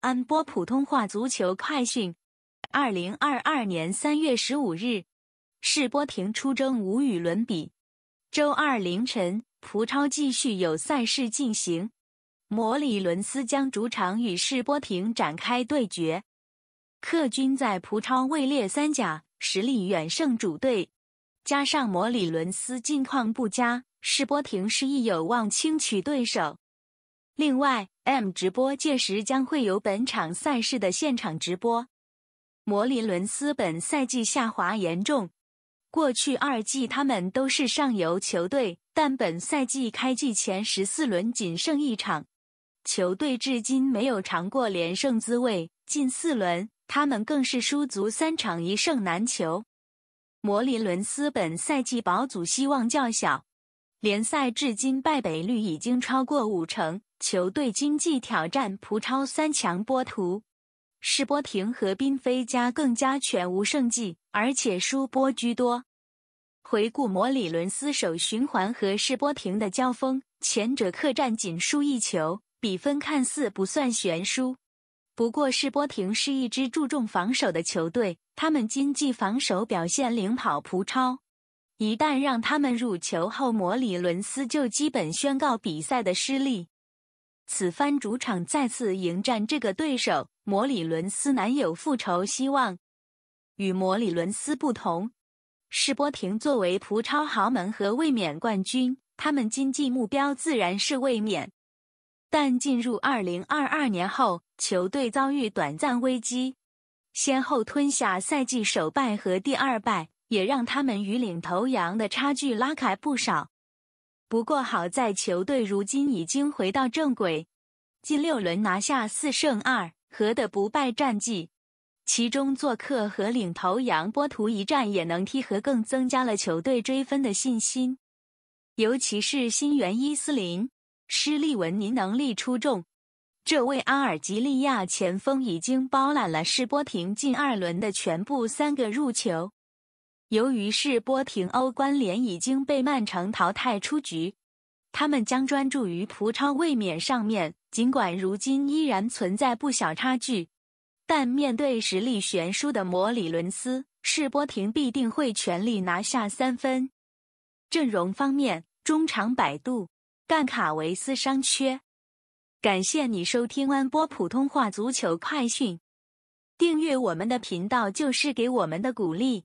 安播普通话足球快讯：二零二二年三月十五日，世波廷出征无与伦比。周二凌晨，葡超继续有赛事进行，摩里伦斯将主场与世波廷展开对决。客军在葡超位列三甲，实力远胜主队，加上摩里伦斯近况不佳，世波廷示意有望轻取对手。另外，M 直播届时将会有本场赛事的现场直播。摩里伦斯本赛季下滑严重，过去二季他们都是上游球队，但本赛季开季前十四轮仅胜一场，球队至今没有尝过连胜滋味。近四轮，他们更是输足三场，一胜难求。摩里伦斯本赛季保组希望较小。联赛至今败北率已经超过五成，球队经济挑战葡超三强波图、士波廷和宾菲加更加全无胜绩，而且输波居多。回顾摩里伦斯首循环和士波廷的交锋，前者客战仅输一球，比分看似不算悬殊。不过士波廷是一支注重防守的球队，他们经济防守表现领跑葡超。一旦让他们入球后，摩里伦斯就基本宣告比赛的失利。此番主场再次迎战这个对手，摩里伦斯难有复仇希望。与摩里伦斯不同，施波廷作为葡超豪门和卫冕冠军，他们经济目标自然是卫冕。但进入二零二二年后，球队遭遇短暂危机，先后吞下赛季首败和第二败。也让他们与领头羊的差距拉开不少。不过好在球队如今已经回到正轨，近六轮拿下四胜二和的不败战绩。其中做客和领头羊波图一战也能踢和，更增加了球队追分的信心。尤其是新援伊斯林·施利文尼能力出众，这位阿尔及利亚前锋已经包揽了世波廷近二轮的全部三个入球。由于世波廷欧关联已经被曼城淘汰出局，他们将专注于葡超卫冕上面。尽管如今依然存在不小差距，但面对实力悬殊的摩里伦斯，世波廷必定会全力拿下三分。阵容方面，中场摆渡，干卡维斯伤缺。感谢你收听安波普通话足球快讯，订阅我们的频道就是给我们的鼓励。